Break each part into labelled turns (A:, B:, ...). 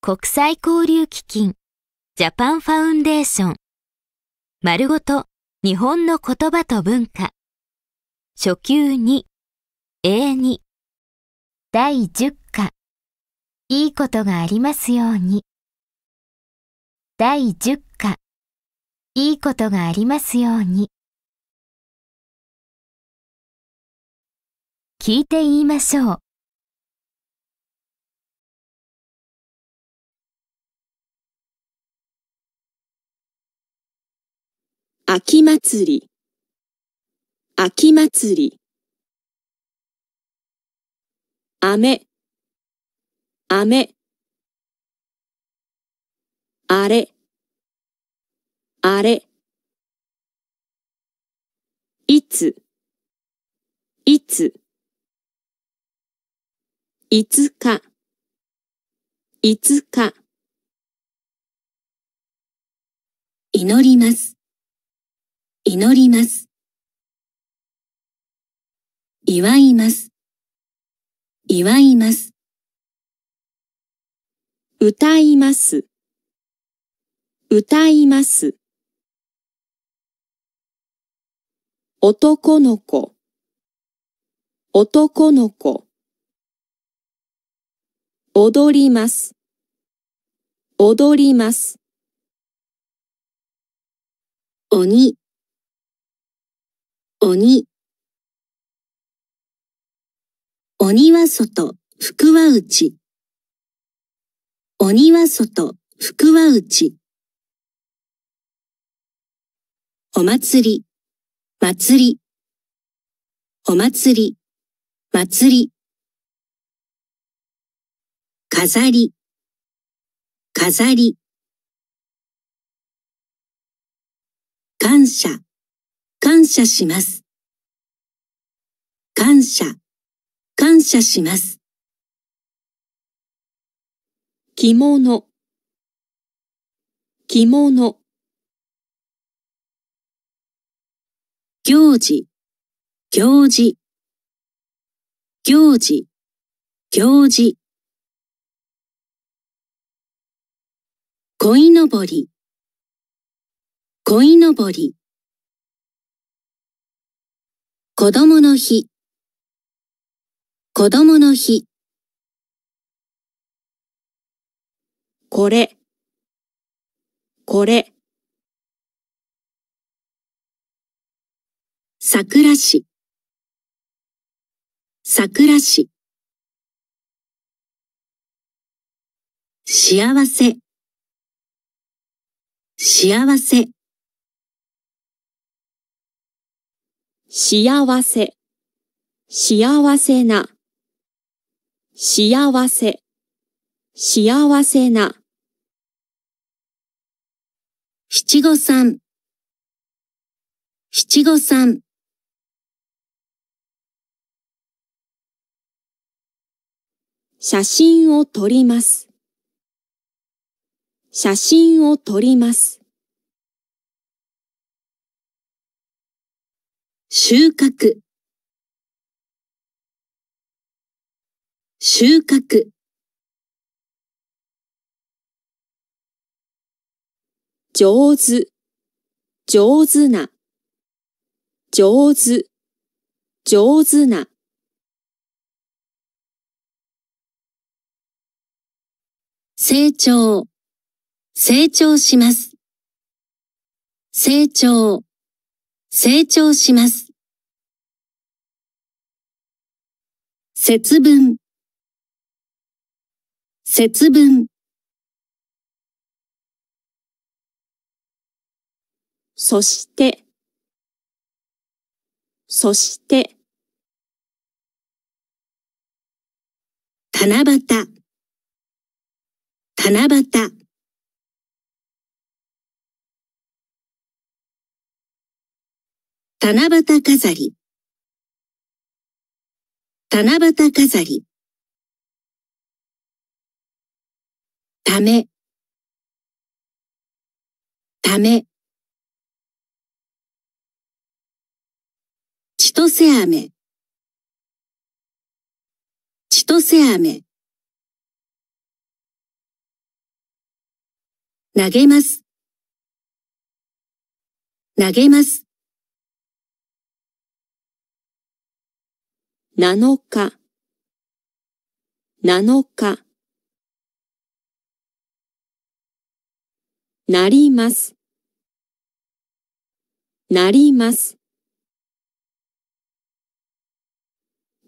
A: 国際交流基金、ジャパンファウンデーション、丸ごと、日本の言葉と文化、初級2、A2、第10課、いいことがありますように。第10課、いいことがありますように。聞いて言いましょう。秋祭り、秋祭り。雨、雨。あれ、あれ。いつ、いつ。いつか、いつか。祈ります。祈ります。祝います。祝います。歌います。歌います。男の子、男の子。踊ります。踊ります。鬼。鬼。鬼は外、福は内。鬼は外、福は内。お祭り、祭り。お祭り、祭り。飾り、飾り。感謝。感謝します。感謝、感謝します。着物、着物。行事、行事。行事、行事。いのぼり、いのぼり。子供の日、子供の日。これ、これ。桜市、桜市。幸せ、幸せ。幸せ、幸せな、幸せ、幸せな。七五三、七五三。写真を撮ります。写真を撮ります。収穫収穫上手上手な上手上手な成長成長します成長成長します。節分、節分。そして、そして、七夕、七夕。七夕飾り七夕飾りためため千歳飴千歳飴投げます投げます7日、7日。なります、なります。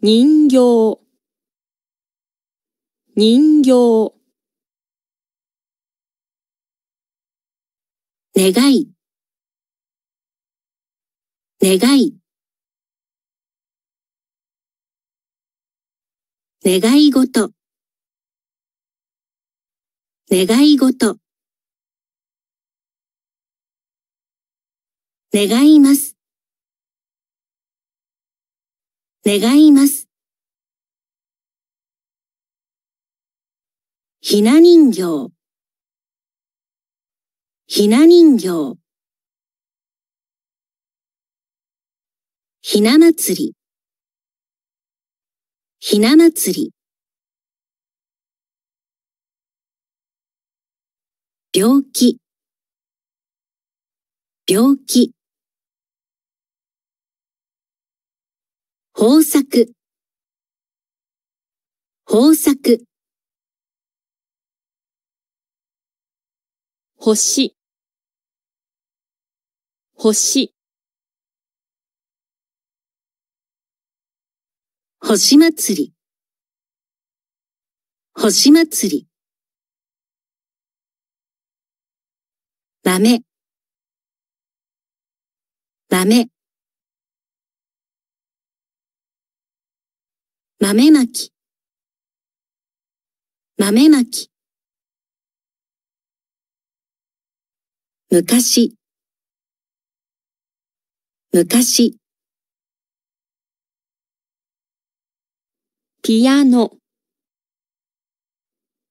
A: 人形、人形。願い、願い。願い事願い事願います願いますひな人形ひな人形ひな祭りひな祭り。病気、病気。豊作、豊作。星、星。星祭り、星祭り。豆、豆。豆まき、豆まき。昔、昔。ピアノ、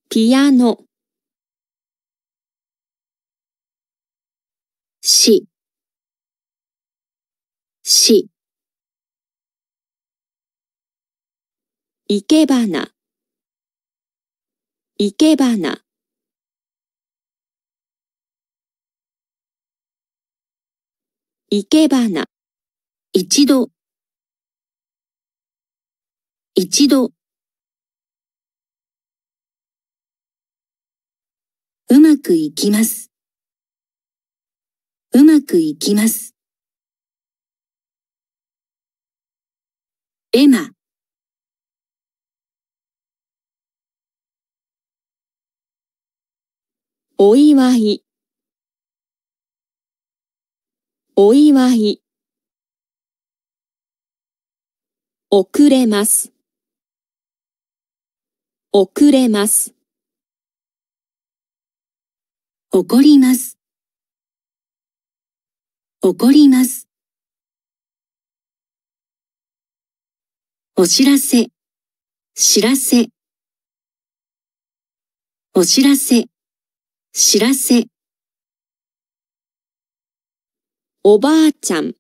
A: ピアノ。し、し。いけばな、いけばな。いけばな。一度、一度。うまくいきます。うまくいきます。えマ。お祝い。お祝い。遅れます。遅れます。怒ります。怒ります。お知らせ、知らせ。お知らせ、知らせ。おばあちゃん、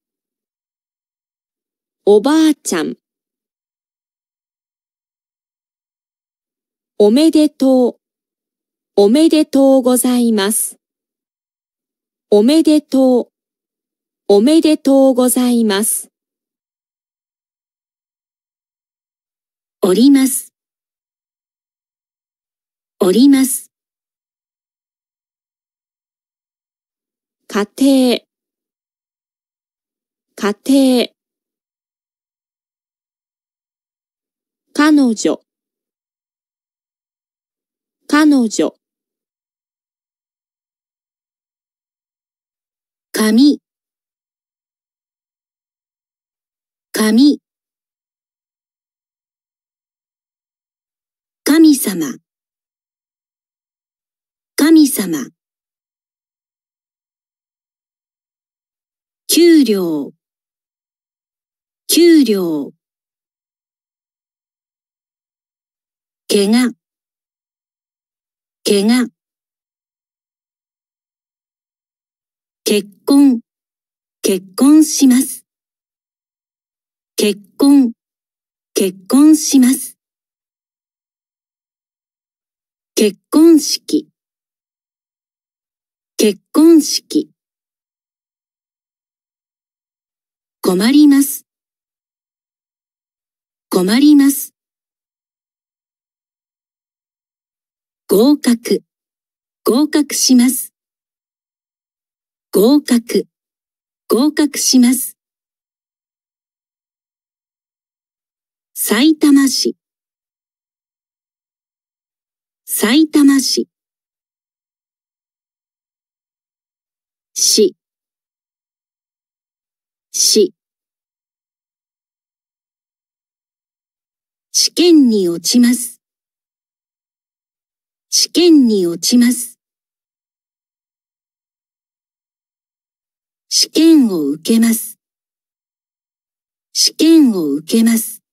A: おばあちゃん。おめでとう、おめでとうございます。おめでとう、おめでとうございます。おります、おります。家庭、家庭。彼女、彼女髪髪神様神様給料給料怪我怪我、結婚、結婚します。結婚、結婚します。結婚式、結婚式。困ります。困ります。合格、合格します。合格、合格します。埼玉市、埼玉市、市、市、試験に落ちます。試験に落ちます。試験を受けます。試験を受けます。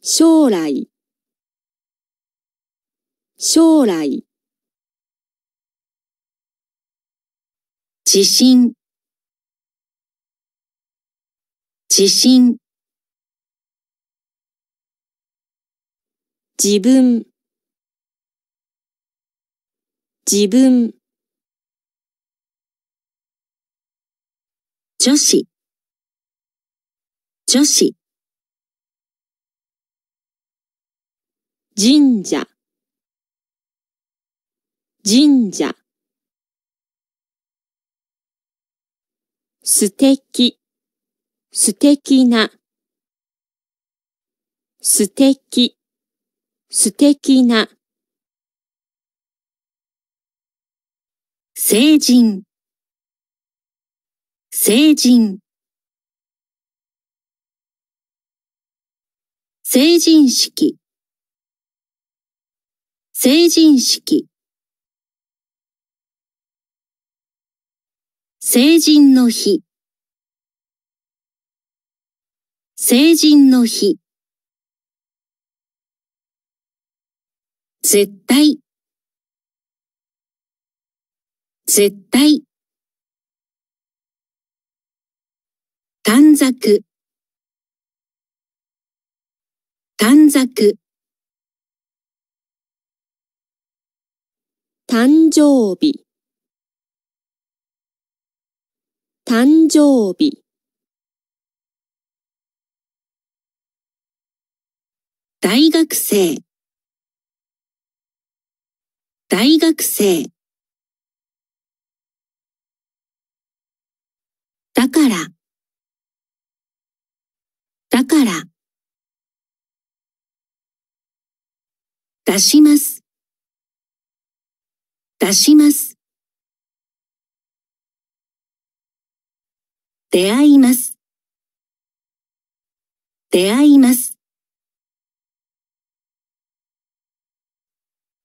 A: 将来将来地震地震自分自分女子女子神社神社素敵素敵な素敵素敵な、成人、成人、成人式、成人式、成人の日、成人の日。絶対絶対短冊短冊誕生日誕生日大学生大学生。だから、だから、出します、出します。出会います、出会います。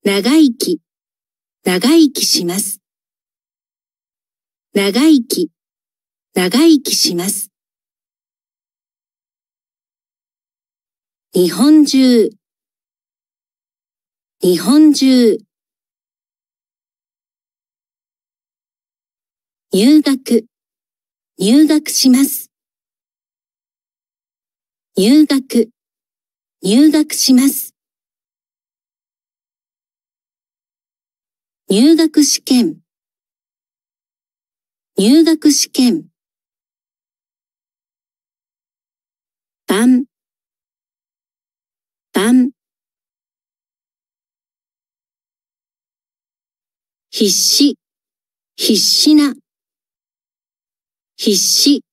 A: 長生き長生きします。長生き、長生きします。日本中、日本中。入学、入学します。入学、入学します。入学試験入学試験ばんばん必死必死な必死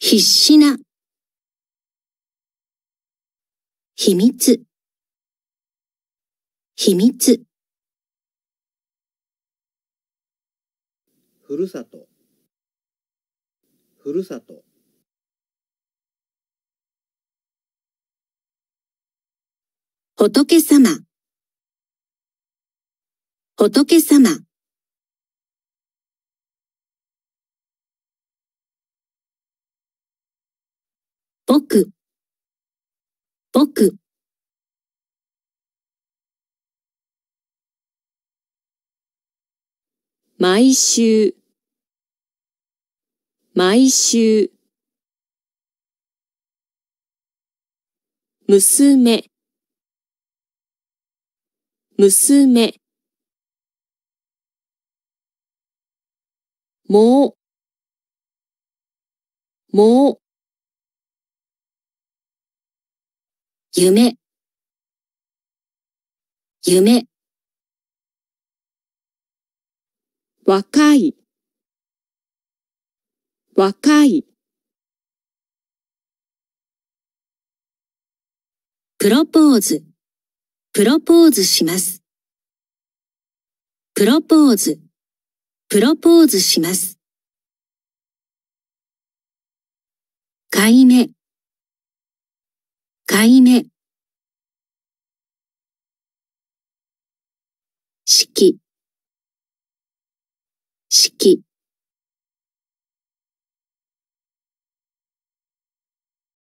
A: 必死な秘密秘密ふるさとふるさと仏様仏様僕僕毎週毎週娘娘もうもう夢夢若い、若い。プロポーズ、プロポーズします。プロポーズ、プロポーズします。買い目、買い目。式、Киски